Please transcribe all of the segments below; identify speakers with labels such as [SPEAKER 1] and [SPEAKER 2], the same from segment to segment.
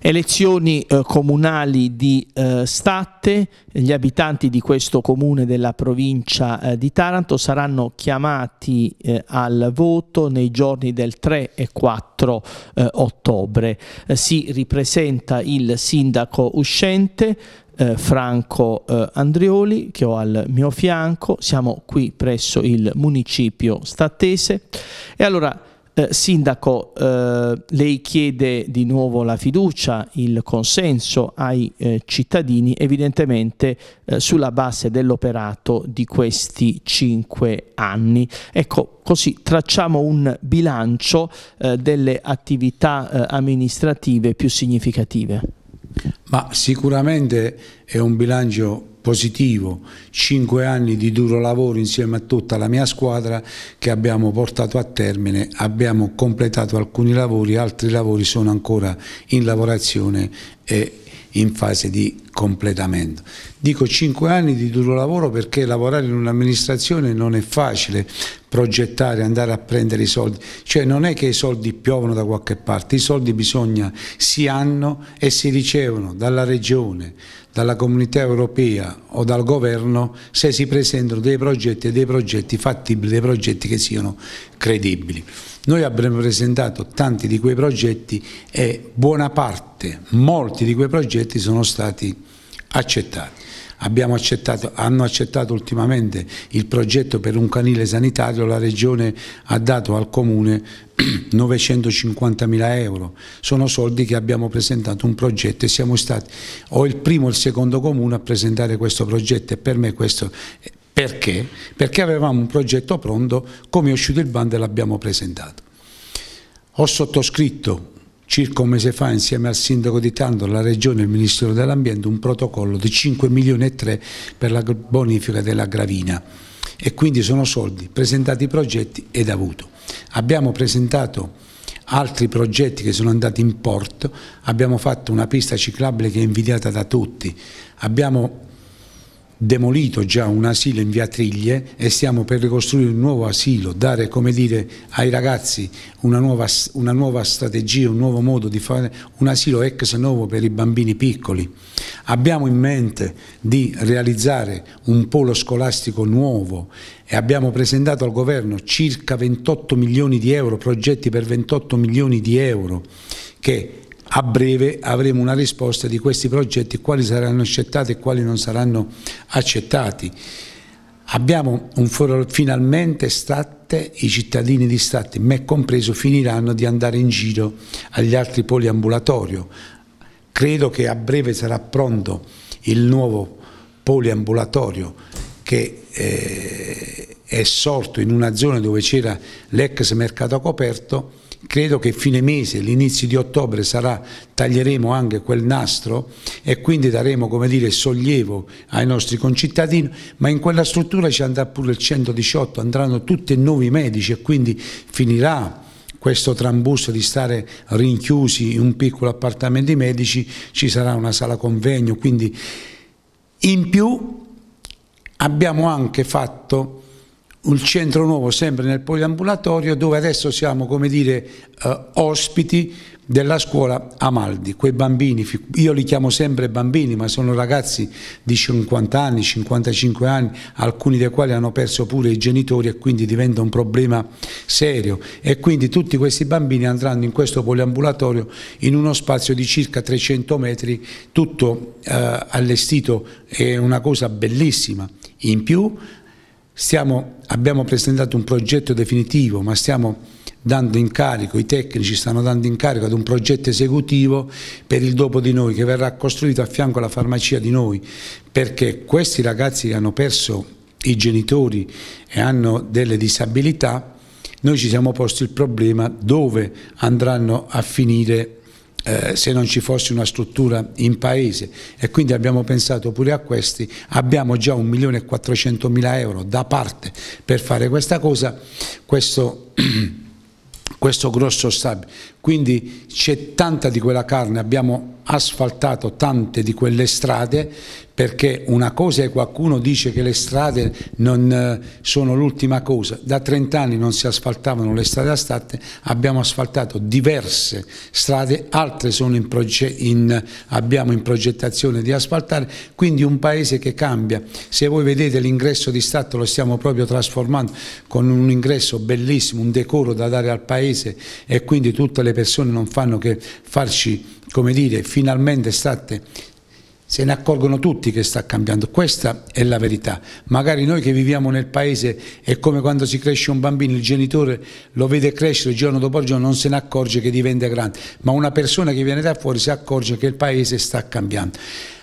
[SPEAKER 1] Elezioni eh, comunali di eh, Statte, gli abitanti di questo comune della provincia eh, di Taranto saranno chiamati eh, al voto nei giorni del 3 e 4 eh, ottobre. Eh, si ripresenta il sindaco uscente, Franco Andrioli che ho al mio fianco, siamo qui presso il municipio stattese e allora eh, sindaco, eh, lei chiede di nuovo la fiducia, il consenso ai eh, cittadini, evidentemente eh, sulla base dell'operato di questi cinque anni. Ecco, così tracciamo un bilancio eh, delle attività eh, amministrative più significative.
[SPEAKER 2] Ma sicuramente è un bilancio positivo, cinque anni di duro lavoro insieme a tutta la mia squadra che abbiamo portato a termine, abbiamo completato alcuni lavori, altri lavori sono ancora in lavorazione e in fase di completamento. Dico cinque anni di duro lavoro perché lavorare in un'amministrazione non è facile, progettare, andare a prendere i soldi, cioè non è che i soldi piovono da qualche parte, i soldi bisogna, si hanno e si ricevono dalla regione, dalla comunità europea o dal governo se si presentano dei progetti e dei progetti fattibili, dei progetti che siano credibili. Noi abbiamo presentato tanti di quei progetti e buona parte, molti di quei progetti sono stati accettati. Accettato, hanno accettato ultimamente il progetto per un canile sanitario, la Regione ha dato al Comune 950.000 euro, sono soldi che abbiamo presentato un progetto e siamo stati o il primo o il secondo Comune a presentare questo progetto e per me questo perché? Perché avevamo un progetto pronto, come è uscito il bando e l'abbiamo presentato. Ho sottoscritto circa un mese fa insieme al sindaco di Tanto, la regione e il ministero dell'ambiente un protocollo di 5 milioni e 3 per la bonifica della gravina e quindi sono soldi presentati i progetti ed avuto. Abbiamo presentato altri progetti che sono andati in porto, abbiamo fatto una pista ciclabile che è invidiata da tutti, abbiamo demolito già un asilo in via Triglie e stiamo per ricostruire un nuovo asilo, dare dire, ai ragazzi una nuova, una nuova, strategia, un nuovo modo di fare un asilo ex novo per i bambini piccoli. Abbiamo in mente di realizzare un polo scolastico nuovo e abbiamo presentato al governo circa 28 milioni di euro, progetti per 28 milioni di euro che a breve avremo una risposta di questi progetti, quali saranno accettati e quali non saranno accettati. Abbiamo un foro finalmente Statte, i cittadini di Statte, me compreso, finiranno di andare in giro agli altri poli ambulatorio. Credo che a breve sarà pronto il nuovo poliambulatorio che eh, è sorto in una zona dove c'era l'ex mercato coperto credo che fine mese, l'inizio di ottobre sarà, taglieremo anche quel nastro e quindi daremo come dire, sollievo ai nostri concittadini, ma in quella struttura ci andrà pure il 118, andranno tutti i nuovi medici e quindi finirà questo trambusto di stare rinchiusi in un piccolo appartamento di medici, ci sarà una sala convegno, quindi in più abbiamo anche fatto un centro nuovo sempre nel poliambulatorio dove adesso siamo come dire eh, ospiti della scuola Amaldi, quei bambini, io li chiamo sempre bambini ma sono ragazzi di 50 anni, 55 anni, alcuni dei quali hanno perso pure i genitori e quindi diventa un problema serio e quindi tutti questi bambini andranno in questo poliambulatorio in uno spazio di circa 300 metri, tutto eh, allestito, è una cosa bellissima. In più Stiamo, abbiamo presentato un progetto definitivo, ma stiamo dando incarico, i tecnici stanno dando incarico ad un progetto esecutivo per il dopo di noi che verrà costruito a fianco alla farmacia di noi, perché questi ragazzi che hanno perso i genitori e hanno delle disabilità, noi ci siamo posti il problema dove andranno a finire i eh, se non ci fosse una struttura in paese e quindi abbiamo pensato pure a questi, abbiamo già 1.400.000 euro da parte per fare questa cosa, questo, questo grosso stabile, quindi c'è tanta di quella carne, abbiamo asfaltato tante di quelle strade perché una cosa è qualcuno dice che le strade non eh, sono l'ultima cosa, da 30 anni non si asfaltavano le strade astratte, abbiamo asfaltato diverse strade, altre in in, abbiamo in progettazione di asfaltare, quindi un paese che cambia, se voi vedete l'ingresso di Stato lo stiamo proprio trasformando con un ingresso bellissimo, un decoro da dare al paese e quindi tutte le persone non fanno che farci, come dire, finalmente state se ne accorgono tutti che sta cambiando, questa è la verità. Magari noi che viviamo nel paese è come quando si cresce un bambino, il genitore lo vede crescere giorno dopo giorno, non se ne accorge che diventa grande, ma una persona che viene da fuori si accorge che il paese sta cambiando.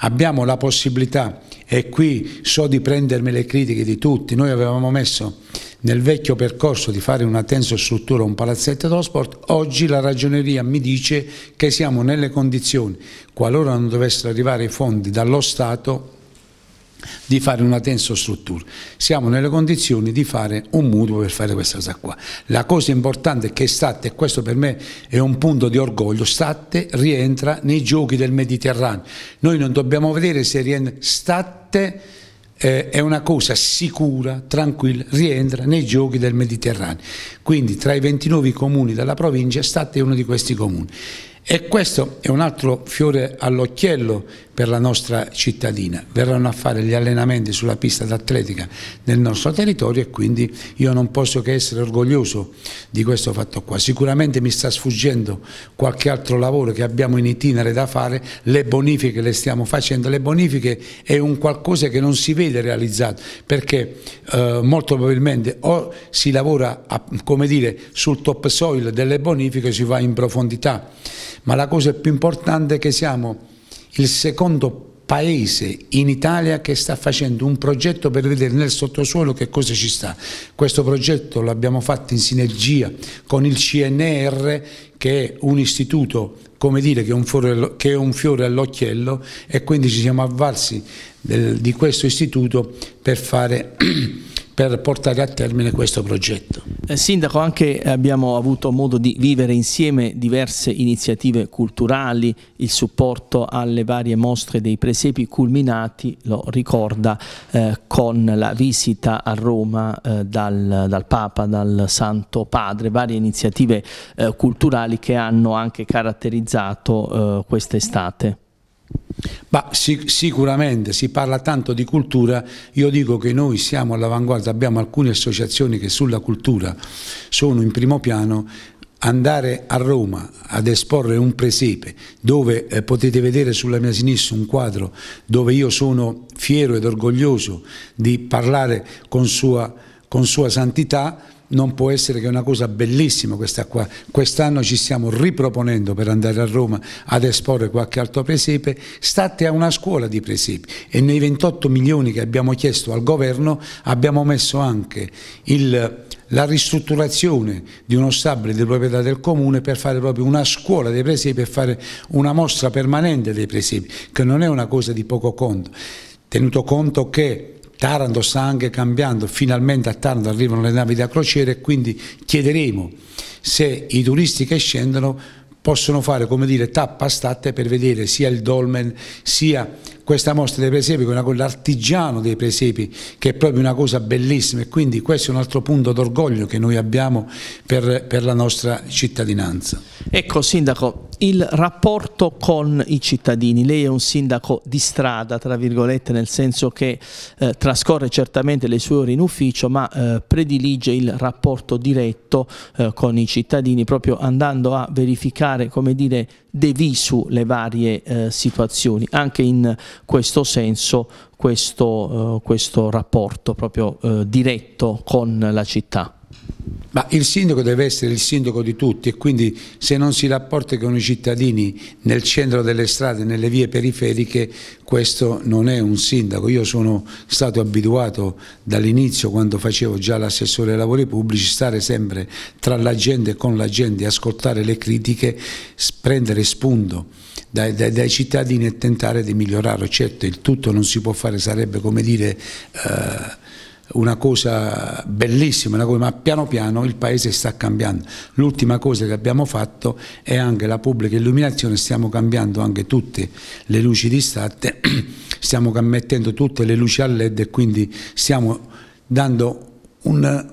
[SPEAKER 2] Abbiamo la possibilità, e qui so di prendermi le critiche di tutti, noi avevamo messo nel vecchio percorso di fare una struttura un palazzetto dello sport, oggi la ragioneria mi dice che siamo nelle condizioni, qualora non dovessero arrivare i fondi dallo Stato, di fare una struttura. Siamo nelle condizioni di fare un mutuo per fare questa cosa qua. La cosa importante è che Statte, e questo per me è un punto di orgoglio, Statte rientra nei giochi del Mediterraneo. Noi non dobbiamo vedere se rientra Statte eh, è una cosa sicura, tranquilla, rientra nei giochi del Mediterraneo. Quindi tra i 29 comuni della provincia Stato è uno di questi comuni. E questo è un altro fiore all'occhiello per la nostra cittadina, verranno a fare gli allenamenti sulla pista d'atletica nel nostro territorio e quindi io non posso che essere orgoglioso di questo fatto qua. Sicuramente mi sta sfuggendo qualche altro lavoro che abbiamo in itinere da fare, le bonifiche le stiamo facendo, le bonifiche è un qualcosa che non si vede realizzato perché eh, molto probabilmente o si lavora a, come dire, sul topsoil delle bonifiche, si va in profondità, ma la cosa più importante è che siamo il secondo paese in Italia che sta facendo un progetto per vedere nel sottosuolo che cosa ci sta. Questo progetto l'abbiamo fatto in sinergia con il CNR che è un istituto come dire, che, è un fiore, all'occhiello e quindi ci siamo avvalsi del, di questo istituto
[SPEAKER 1] per fare per portare a termine questo progetto. Eh, Sindaco, anche abbiamo avuto modo di vivere insieme diverse iniziative culturali, il supporto alle varie mostre dei presepi culminati, lo ricorda, eh, con la visita a Roma eh, dal, dal, Papa, dal Santo Padre, varie iniziative eh, culturali che hanno anche caratterizzato eh, quest'estate. Ma sic sicuramente si parla tanto di cultura,
[SPEAKER 2] io dico che noi siamo all'avanguardia, abbiamo alcune associazioni che sulla cultura sono in primo piano, andare a Roma ad esporre un presepe dove eh, potete vedere sulla mia sinistra un quadro dove io sono fiero ed orgoglioso di parlare con sua, con sua santità non può essere che una cosa bellissima questa qua. Quest'anno ci stiamo riproponendo per andare a Roma ad esporre qualche altro presepe. State a una scuola di presepi e nei 28 milioni che abbiamo chiesto al governo abbiamo messo anche il, la ristrutturazione di uno stabile di proprietà del comune per fare proprio una scuola dei presepi e fare una mostra permanente dei presepi, che non è una cosa di poco conto, tenuto conto che Taranto sta anche cambiando, finalmente a Taranto arrivano le navi da crociera e quindi chiederemo se i turisti che scendono possono fare come dire tappa a statte per vedere sia il dolmen sia questa mostra dei presepi con l'artigiano dei presepi che è proprio una cosa bellissima e quindi questo è un altro punto d'orgoglio che noi abbiamo
[SPEAKER 1] per, per la nostra cittadinanza. Ecco Sindaco, il rapporto con i cittadini. Lei è un sindaco di strada, tra virgolette, nel senso che eh, trascorre certamente le sue ore in ufficio, ma eh, predilige il rapporto diretto eh, con i cittadini, proprio andando a verificare, come dire, devi su le varie eh, situazioni. Anche in questo senso questo, eh, questo rapporto proprio eh, diretto con la città. Ma il
[SPEAKER 2] sindaco deve essere il sindaco di tutti e quindi se non si rapporta con i cittadini nel centro delle strade, nelle vie periferiche, questo non è un sindaco. Io sono stato abituato dall'inizio, quando facevo già l'assessore ai lavori pubblici, stare sempre tra la gente e con la gente, ascoltare le critiche, prendere spunto. Dai, dai, dai, cittadini e tentare di migliorarlo. Certo, il tutto non si può fare, sarebbe come dire... Eh, una cosa bellissima, ma piano piano il paese sta cambiando. L'ultima cosa che abbiamo fatto è anche la pubblica illuminazione, stiamo cambiando anche tutte le luci di statte, stiamo mettendo tutte le luci a led e quindi stiamo dando un,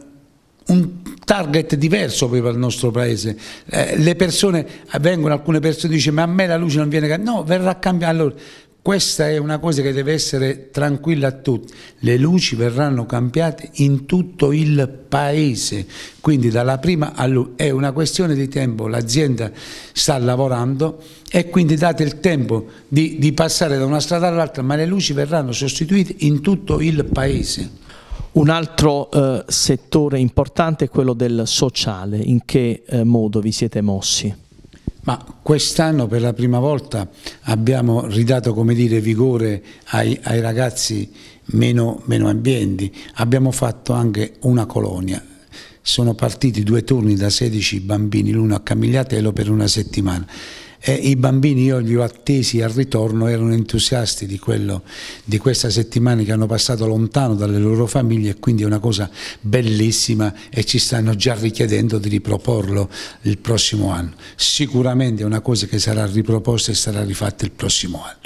[SPEAKER 2] un target diverso proprio al nostro paese. Eh, le persone vengono, alcune persone dicono ma a me la luce non viene cambiata, no, verrà cambiata. Allora, questa è una cosa che deve essere tranquilla a tutti. Le luci verranno cambiate in tutto il paese, quindi dalla prima all'ultima. È una questione di tempo, l'azienda sta lavorando e quindi date il tempo di, di passare da una strada all'altra, ma le luci verranno sostituite in tutto il
[SPEAKER 1] paese. Un altro eh, settore importante è quello del sociale, in che eh, modo vi siete mossi? Ma quest'anno per la prima volta
[SPEAKER 2] abbiamo ridato dire, vigore ai, ai ragazzi meno, meno ambienti, abbiamo fatto anche una colonia, sono partiti due turni da 16 bambini, l'uno a Camigliatello per una settimana. E I bambini, io li ho attesi al ritorno, erano entusiasti di, quello, di questa settimana che hanno passato lontano dalle loro famiglie e quindi è una cosa bellissima e ci stanno già richiedendo di riproporlo il prossimo anno. Sicuramente è una cosa che sarà riproposta e sarà rifatta il prossimo anno.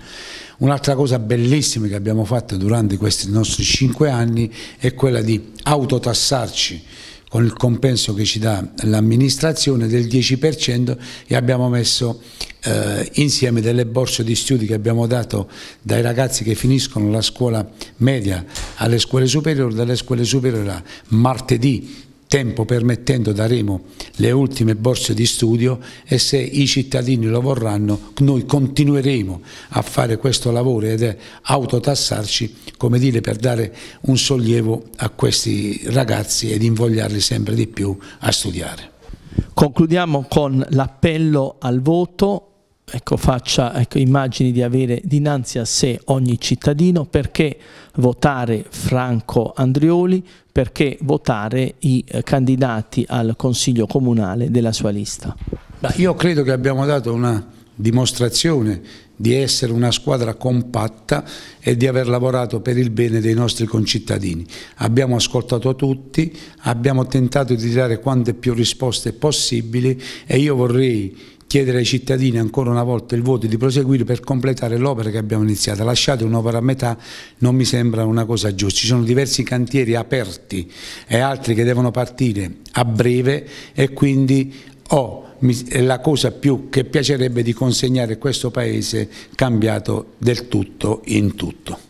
[SPEAKER 2] Un'altra cosa bellissima che abbiamo fatto durante questi nostri cinque anni è quella di autotassarci con il compenso che ci dà l'amministrazione del 10% e abbiamo messo eh, insieme delle borse di studi che abbiamo dato dai ragazzi che finiscono la scuola media alle scuole superiori, dalle scuole superiori a martedì tempo permettendo daremo le ultime borse di studio e se i cittadini lo vorranno noi continueremo a fare questo lavoro ed è autotassarci come dire per dare un sollievo a questi ragazzi ed invogliarli sempre di più a studiare.
[SPEAKER 1] Concludiamo con l'appello al voto ecco, faccia ecco, immagini di avere dinanzi a sé ogni cittadino, perché votare Franco Andrioli, perché votare i eh, candidati al Consiglio Comunale della sua lista.
[SPEAKER 2] Ma io credo che abbiamo dato una dimostrazione di essere una squadra compatta e di aver lavorato per il bene dei nostri concittadini. Abbiamo ascoltato tutti, abbiamo tentato di dare quante più risposte possibili e io vorrei chiedere ai cittadini ancora una volta il voto di proseguire per completare l'opera che abbiamo iniziato. Lasciate un'opera a metà non mi sembra una cosa giusta. Ci sono diversi cantieri aperti e altri che devono partire a breve e quindi ho oh, la cosa più che piacerebbe di consegnare questo Paese cambiato del tutto in tutto.